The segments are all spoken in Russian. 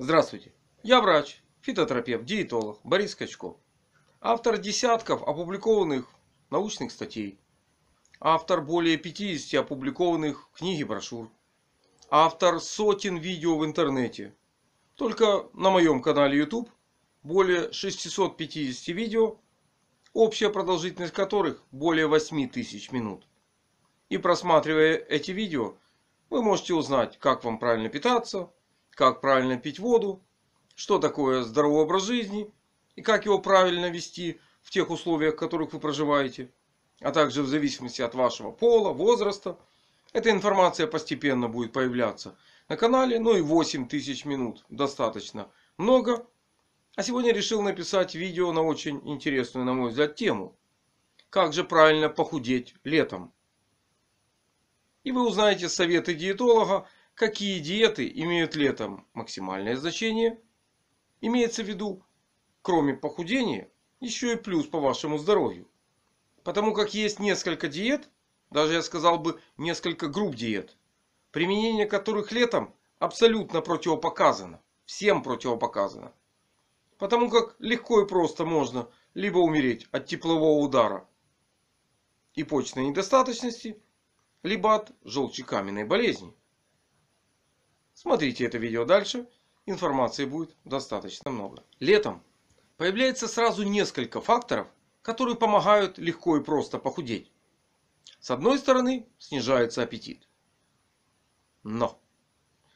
Здравствуйте, я врач, фитотерапевт, диетолог Борис Качков. Автор десятков опубликованных научных статей. Автор более 50 опубликованных книг и брошюр. Автор сотен видео в интернете. Только на моем канале YouTube более 650 видео, общая продолжительность которых более 8000 минут. И просматривая эти видео, вы можете узнать, как вам правильно питаться, как правильно пить воду, что такое здоровый образ жизни и как его правильно вести в тех условиях, в которых вы проживаете, а также в зависимости от вашего пола, возраста. Эта информация постепенно будет появляться на канале, ну и 8 тысяч минут достаточно много. А сегодня решил написать видео на очень интересную, на мой взгляд, тему. Как же правильно похудеть летом? И вы узнаете советы диетолога, Какие диеты имеют летом максимальное значение? Имеется в виду, кроме похудения, еще и плюс по вашему здоровью. Потому как есть несколько диет, даже я сказал бы несколько групп диет, применение которых летом абсолютно противопоказано. Всем противопоказано. Потому как легко и просто можно либо умереть от теплового удара и почечной недостаточности, либо от желчекаменной болезни. Смотрите это видео дальше. Информации будет достаточно много. Летом появляется сразу несколько факторов, которые помогают легко и просто похудеть. С одной стороны снижается аппетит. Но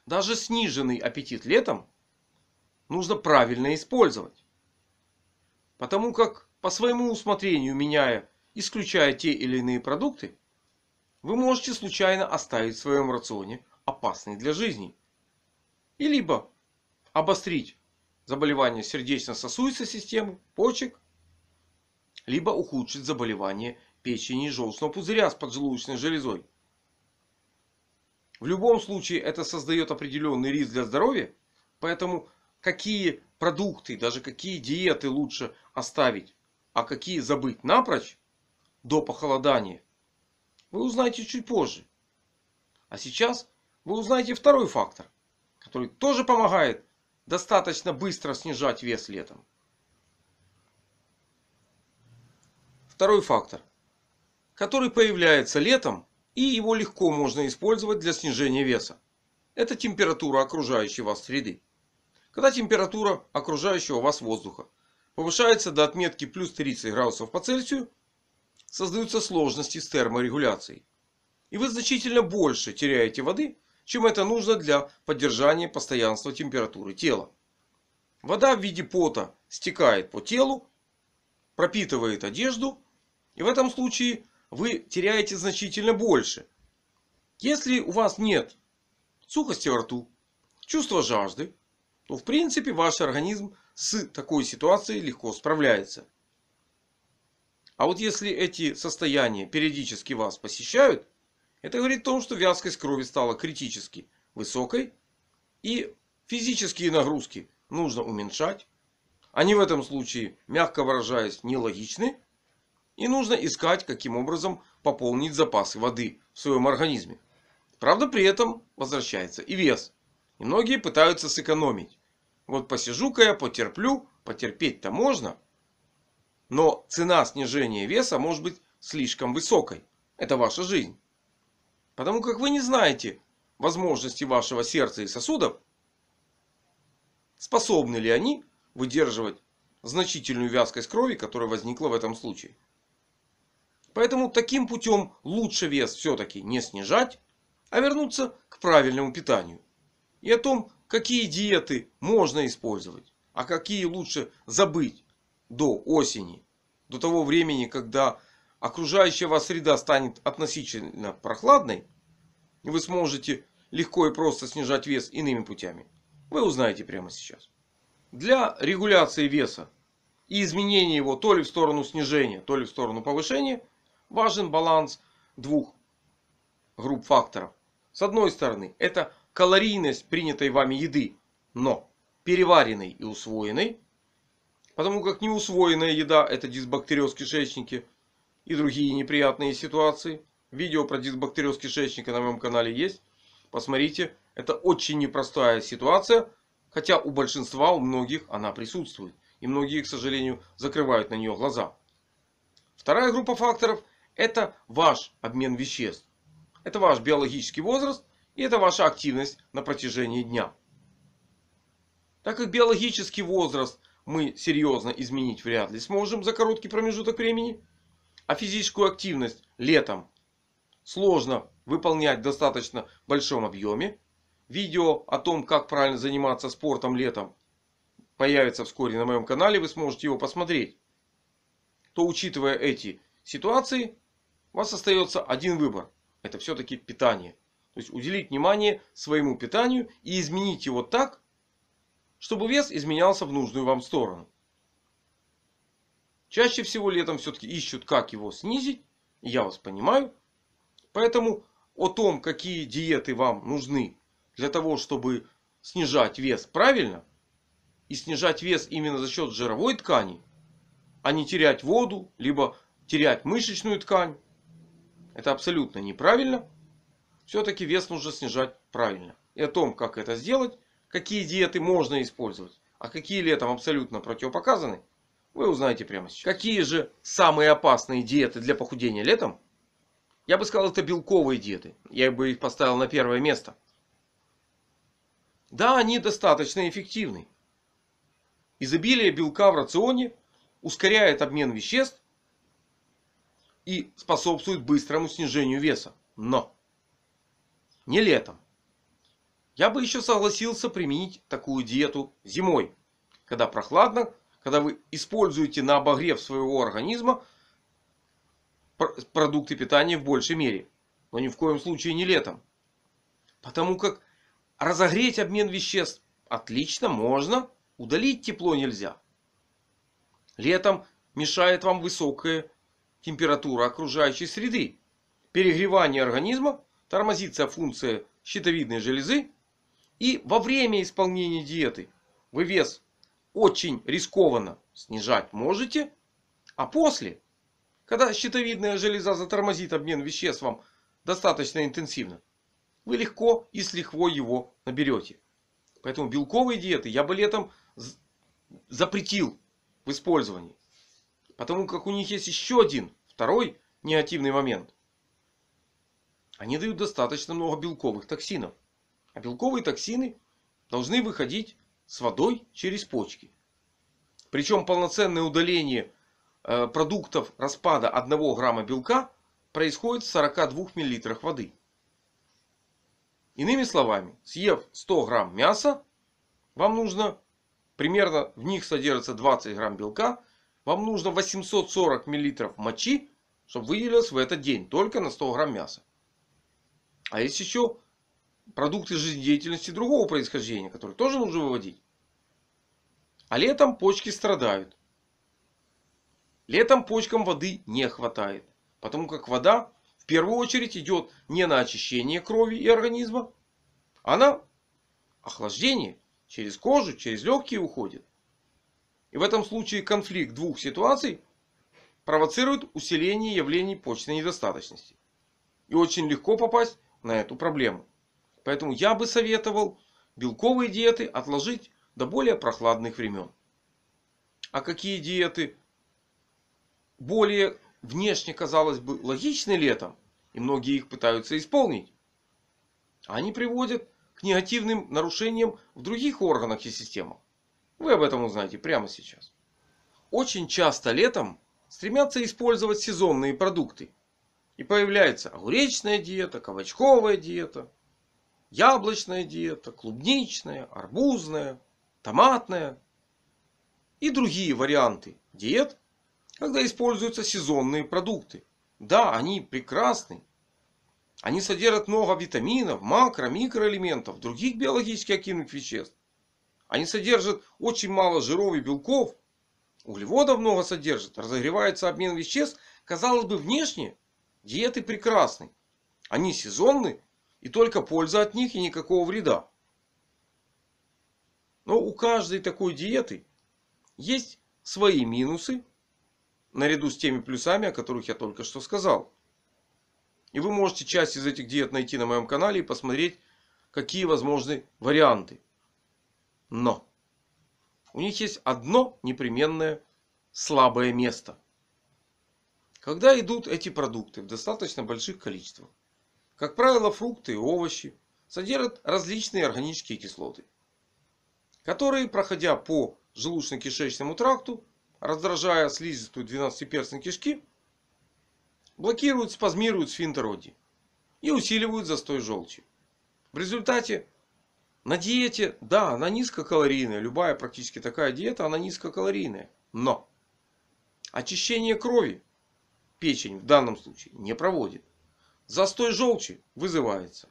даже сниженный аппетит летом нужно правильно использовать. Потому как по своему усмотрению меняя, исключая те или иные продукты, вы можете случайно оставить в своем рационе опасный для жизни и либо обострить заболевание сердечно-сосудистой системы, почек, либо ухудшить заболевание печени и желчного пузыря с поджелудочной железой. В любом случае это создает определенный риск для здоровья. Поэтому какие продукты, даже какие диеты лучше оставить, а какие забыть напрочь до похолодания, вы узнаете чуть позже. А сейчас вы узнаете второй фактор который тоже помогает достаточно быстро снижать вес летом. Второй фактор, который появляется летом и его легко можно использовать для снижения веса. Это температура окружающей вас среды. Когда температура окружающего вас воздуха повышается до отметки плюс 30 градусов по Цельсию, создаются сложности с терморегуляцией. И вы значительно больше теряете воды, чем это нужно для поддержания постоянства температуры тела. Вода в виде пота стекает по телу, пропитывает одежду. И в этом случае вы теряете значительно больше. Если у вас нет сухости во рту, чувства жажды, то в принципе ваш организм с такой ситуацией легко справляется. А вот если эти состояния периодически вас посещают, это говорит о том, что вязкость крови стала критически высокой. И физические нагрузки нужно уменьшать. Они в этом случае, мягко выражаясь, нелогичны. И нужно искать, каким образом пополнить запасы воды в своем организме. Правда, при этом возвращается и вес. И многие пытаются сэкономить. Вот посижу-ка я, потерплю. Потерпеть-то можно. Но цена снижения веса может быть слишком высокой. Это ваша жизнь. Потому как вы не знаете возможности вашего сердца и сосудов, способны ли они выдерживать значительную вязкость крови, которая возникла в этом случае. Поэтому таким путем лучше вес все-таки не снижать, а вернуться к правильному питанию. И о том, какие диеты можно использовать, а какие лучше забыть до осени, до того времени, когда окружающая вас среда станет относительно прохладной, и вы сможете легко и просто снижать вес иными путями. Вы узнаете прямо сейчас. Для регуляции веса и изменения его то ли в сторону снижения, то ли в сторону повышения важен баланс двух групп факторов. С одной стороны, это калорийность принятой вами еды, но переваренной и усвоенной. Потому как неусвоенная еда это дисбактериоз кишечники – и другие неприятные ситуации. Видео про дисбактериоз кишечника на моем канале есть. Посмотрите, это очень непростая ситуация, хотя у большинства, у многих она присутствует. И многие, к сожалению, закрывают на нее глаза. Вторая группа факторов – это ваш обмен веществ. Это ваш биологический возраст и это ваша активность на протяжении дня. Так как биологический возраст мы серьезно изменить вряд ли сможем за короткий промежуток времени, а физическую активность летом сложно выполнять в достаточно большом объеме. Видео о том, как правильно заниматься спортом летом появится вскоре на моем канале. Вы сможете его посмотреть. То учитывая эти ситуации, у вас остается один выбор. Это все-таки питание. То есть уделить внимание своему питанию и изменить его так, чтобы вес изменялся в нужную вам сторону. Чаще всего летом все-таки ищут, как его снизить. Я вас понимаю. Поэтому о том, какие диеты вам нужны для того, чтобы снижать вес правильно, и снижать вес именно за счет жировой ткани, а не терять воду, либо терять мышечную ткань. Это абсолютно неправильно. Все-таки вес нужно снижать правильно. И о том, как это сделать, какие диеты можно использовать, а какие летом абсолютно противопоказаны, вы узнаете прямо сейчас. Какие же самые опасные диеты для похудения летом? Я бы сказал, это белковые диеты. Я бы их поставил на первое место. Да, они достаточно эффективны. Изобилие белка в рационе ускоряет обмен веществ и способствует быстрому снижению веса. Но! Не летом. Я бы еще согласился применить такую диету зимой, когда прохладно когда вы используете на обогрев своего организма продукты питания в большей мере. Но ни в коем случае не летом. Потому как разогреть обмен веществ отлично можно, удалить тепло нельзя. Летом мешает вам высокая температура окружающей среды. Перегревание организма, тормозится функция щитовидной железы. И во время исполнения диеты вы вес очень рискованно снижать можете. А после, когда щитовидная железа затормозит обмен веществ вам достаточно интенсивно, вы легко и с лихвой его наберете. Поэтому белковые диеты я бы летом запретил в использовании. Потому как у них есть еще один, второй негативный момент. Они дают достаточно много белковых токсинов. А белковые токсины должны выходить с водой через почки. Причем полноценное удаление э, продуктов распада 1 грамма белка происходит в 42 мл воды. Иными словами, съев 100 грамм мяса, вам нужно, примерно в них содержится 20 грамм белка, вам нужно 840 мл мочи, чтобы выделилось в этот день только на 100 грамм мяса. А есть еще продукты жизнедеятельности другого происхождения, которые тоже нужно выводить. А летом почки страдают. Летом почкам воды не хватает. Потому как вода в первую очередь идет не на очищение крови и организма, а на охлаждение. Через кожу, через легкие уходит. И в этом случае конфликт двух ситуаций провоцирует усиление явлений почной недостаточности. И очень легко попасть на эту проблему. Поэтому я бы советовал белковые диеты отложить до более прохладных времен. А какие диеты более внешне, казалось бы, логичны летом, и многие их пытаются исполнить, они приводят к негативным нарушениям в других органах и системах. Вы об этом узнаете прямо сейчас. Очень часто летом стремятся использовать сезонные продукты. И появляется огуречная диета, кабачковая диета, яблочная диета, клубничная, арбузная, томатная и другие варианты диет, когда используются сезонные продукты. Да, они прекрасны. Они содержат много витаминов, макро, микроэлементов, других биологически активных веществ. Они содержат очень мало жиров и белков. Углеводов много содержат. Разогревается обмен веществ. Казалось бы, внешне диеты прекрасны. Они сезонны и только польза от них и никакого вреда. Но у каждой такой диеты есть свои минусы, наряду с теми плюсами, о которых я только что сказал. И вы можете часть из этих диет найти на моем канале и посмотреть, какие возможны варианты. Но! У них есть одно непременное слабое место. Когда идут эти продукты в достаточно больших количествах, как правило, фрукты и овощи содержат различные органические кислоты, которые, проходя по желудочно-кишечному тракту, раздражая слизистую 12-перстной кишки, блокируют, спазмируют сфинтер и усиливают застой желчи. В результате на диете, да, она низкокалорийная. Любая практически такая диета, она низкокалорийная. Но очищение крови печень в данном случае не проводит застой желчи вызывается.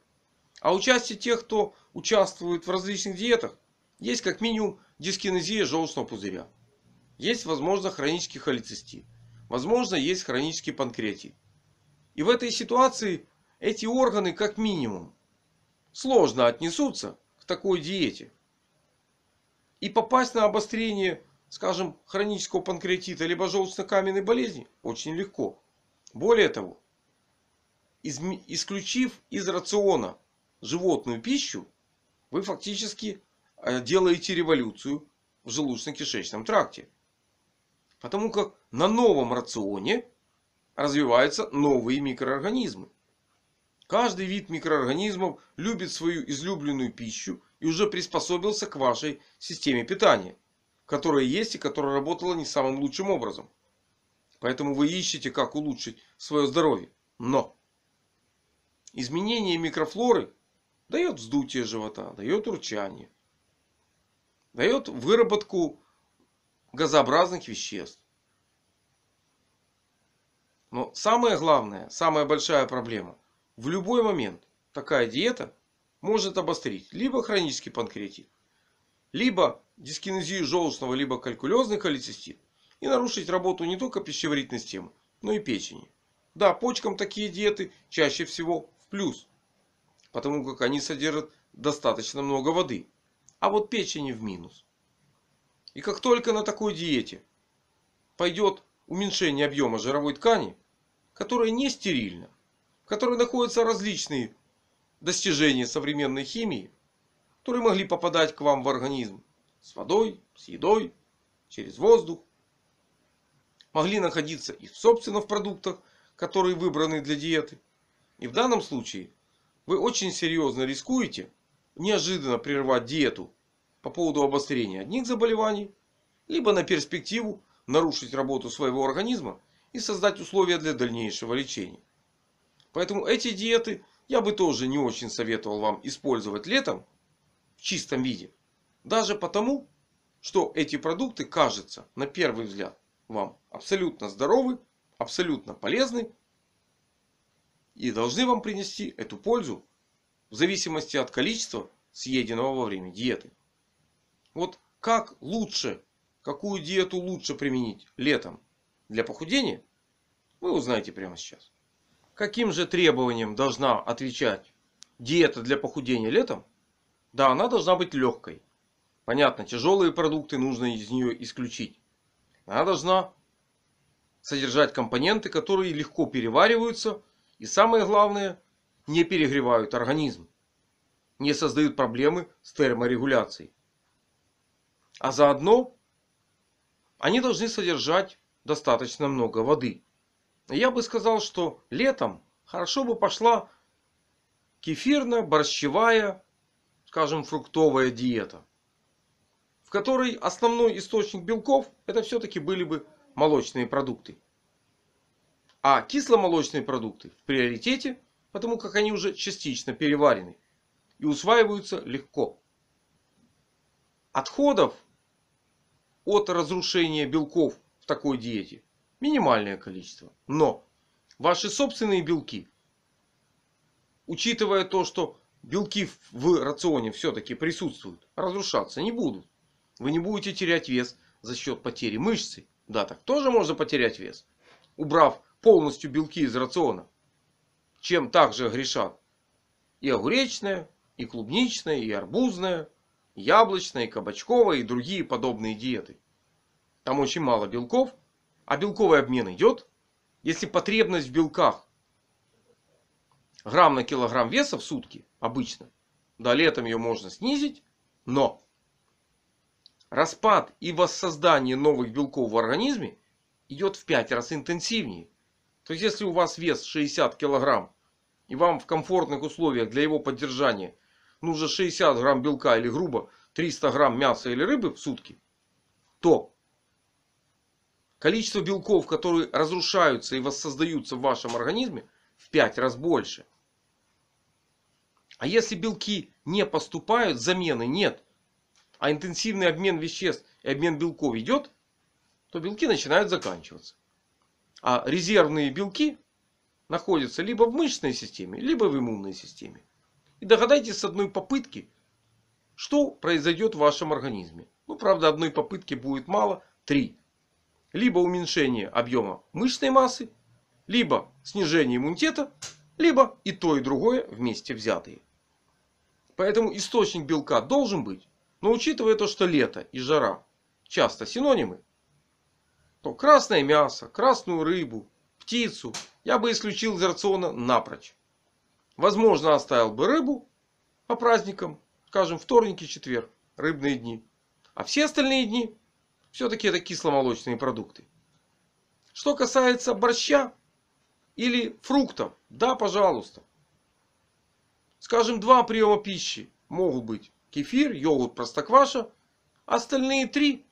А участие тех, кто участвует в различных диетах, есть как минимум дискинезия желчного пузыря. Есть, возможно, хронический холецистит. Возможно, есть хронический панкреатит. И в этой ситуации эти органы как минимум сложно отнесутся к такой диете. И попасть на обострение, скажем, хронического панкреатита либо желчно-каменной болезни очень легко. Более того, исключив из рациона животную пищу, вы фактически э, делаете революцию в желудочно-кишечном тракте. Потому как на новом рационе развиваются новые микроорганизмы. Каждый вид микроорганизмов любит свою излюбленную пищу и уже приспособился к вашей системе питания. Которая есть и которая работала не самым лучшим образом. Поэтому вы ищете, как улучшить свое здоровье. Но! Изменение микрофлоры дает вздутие живота, дает урчание, дает выработку газообразных веществ. Но самое главное, самая большая проблема. В любой момент такая диета может обострить либо хронический панкреатит, либо дискинезию желчного, либо калькулезный холецистит и нарушить работу не только пищеварительной системы, но и печени. Да, почкам такие диеты чаще всего плюс, потому как они содержат достаточно много воды, а вот печени в минус. И как только на такой диете пойдет уменьшение объема жировой ткани, которая не стерильна, в которой находятся различные достижения современной химии, которые могли попадать к вам в организм с водой, с едой, через воздух, могли находиться и собственно в продуктах, которые выбраны для диеты. И в данном случае вы очень серьезно рискуете неожиданно прервать диету по поводу обострения одних заболеваний, либо на перспективу нарушить работу своего организма и создать условия для дальнейшего лечения. Поэтому эти диеты я бы тоже не очень советовал вам использовать летом в чистом виде. Даже потому, что эти продукты кажутся на первый взгляд вам абсолютно здоровы, абсолютно полезны и должны вам принести эту пользу в зависимости от количества съеденного во время диеты. Вот как лучше, какую диету лучше применить летом для похудения, вы узнаете прямо сейчас. Каким же требованиям должна отвечать диета для похудения летом? Да, она должна быть легкой. Понятно, тяжелые продукты нужно из нее исключить. Она должна содержать компоненты, которые легко перевариваются и самое главное, не перегревают организм. Не создают проблемы с терморегуляцией. А заодно они должны содержать достаточно много воды. Я бы сказал, что летом хорошо бы пошла кефирно-борщевая, скажем, фруктовая диета. В которой основной источник белков это все-таки были бы молочные продукты. А кисломолочные продукты в приоритете, потому как они уже частично переварены и усваиваются легко. Отходов от разрушения белков в такой диете минимальное количество. Но ваши собственные белки, учитывая то, что белки в рационе все-таки присутствуют, разрушаться не будут. Вы не будете терять вес за счет потери мышцы. Да, так тоже можно потерять вес. Убрав полностью белки из рациона. Чем также грешат и огуречное, и клубничное, и арбузное, и яблочное, и кабачковое, и другие подобные диеты. Там очень мало белков, а белковый обмен идет, если потребность в белках грамм на килограмм веса в сутки обычно, да летом ее можно снизить, но распад и воссоздание новых белков в организме идет в 5 раз интенсивнее, то есть если у вас вес 60 килограмм и вам в комфортных условиях для его поддержания нужно 60 грамм белка или грубо 300 грамм мяса или рыбы в сутки, то количество белков, которые разрушаются и воссоздаются в вашем организме, в 5 раз больше. А если белки не поступают, замены нет, а интенсивный обмен веществ и обмен белков идет, то белки начинают заканчиваться. А резервные белки находятся либо в мышечной системе, либо в иммунной системе. И догадайтесь с одной попытки, что произойдет в вашем организме. Ну, правда, одной попытки будет мало. Три. Либо уменьшение объема мышечной массы, либо снижение иммунитета, либо и то, и другое вместе взятые. Поэтому источник белка должен быть. Но учитывая то, что лето и жара часто синонимы, то красное мясо, красную рыбу, птицу я бы исключил из рациона напрочь. Возможно, оставил бы рыбу по праздникам, скажем, вторник и четверг, рыбные дни. А все остальные дни все-таки это кисломолочные продукты. Что касается борща или фруктов, да, пожалуйста. Скажем, два приема пищи могут быть кефир, йогурт, простокваша. Остальные три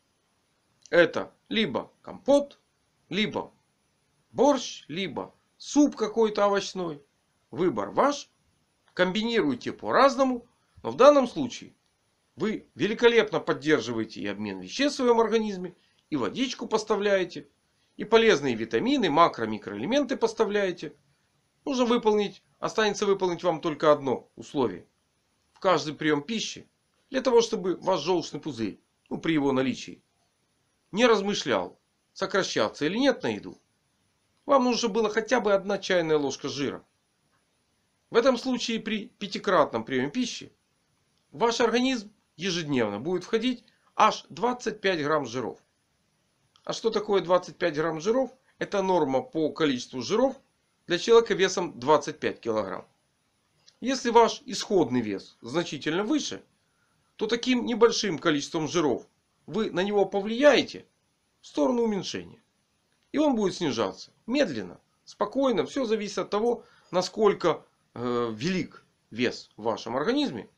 это либо компот, либо борщ, либо суп какой-то овощной. Выбор ваш. Комбинируйте по-разному. Но в данном случае вы великолепно поддерживаете и обмен веществ в своем организме, и водичку поставляете, и полезные витамины, макро, микроэлементы поставляете. Нужно выполнить, останется выполнить вам только одно условие. В каждый прием пищи, для того чтобы ваш желчный пузырь, ну при его наличии, не размышлял, сокращаться или нет на еду. Вам нужно было хотя бы одна чайная ложка жира. В этом случае при пятикратном приеме пищи ваш организм ежедневно будет входить аж 25 грамм жиров. А что такое 25 грамм жиров? Это норма по количеству жиров для человека весом 25 килограмм. Если ваш исходный вес значительно выше, то таким небольшим количеством жиров вы на него повлияете в сторону уменьшения. И он будет снижаться. Медленно, спокойно. Все зависит от того, насколько э, велик вес в вашем организме.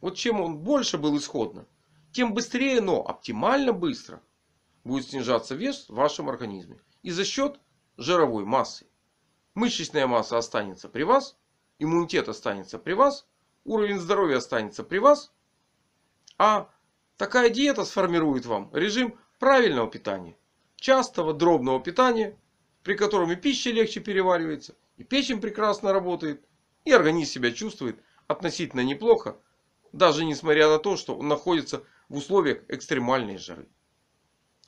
Вот чем он больше был исходно, тем быстрее, но оптимально быстро будет снижаться вес в вашем организме. И за счет жировой массы. Мышечная масса останется при вас. Иммунитет останется при вас. Уровень здоровья останется при вас. А Такая диета сформирует вам режим правильного питания. Частого дробного питания, при котором и пища легче переваривается, и печень прекрасно работает, и организм себя чувствует относительно неплохо, даже несмотря на то, что он находится в условиях экстремальной жары.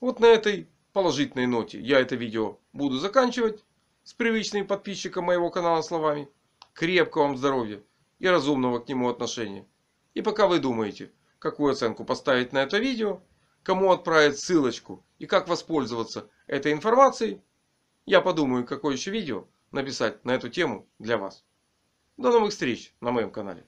Вот на этой положительной ноте я это видео буду заканчивать с привычными подписчиком моего канала словами. Крепкого вам здоровья и разумного к нему отношения. И пока вы думаете, какую оценку поставить на это видео, кому отправить ссылочку и как воспользоваться этой информацией, я подумаю, какое еще видео написать на эту тему для вас. До новых встреч на моем канале.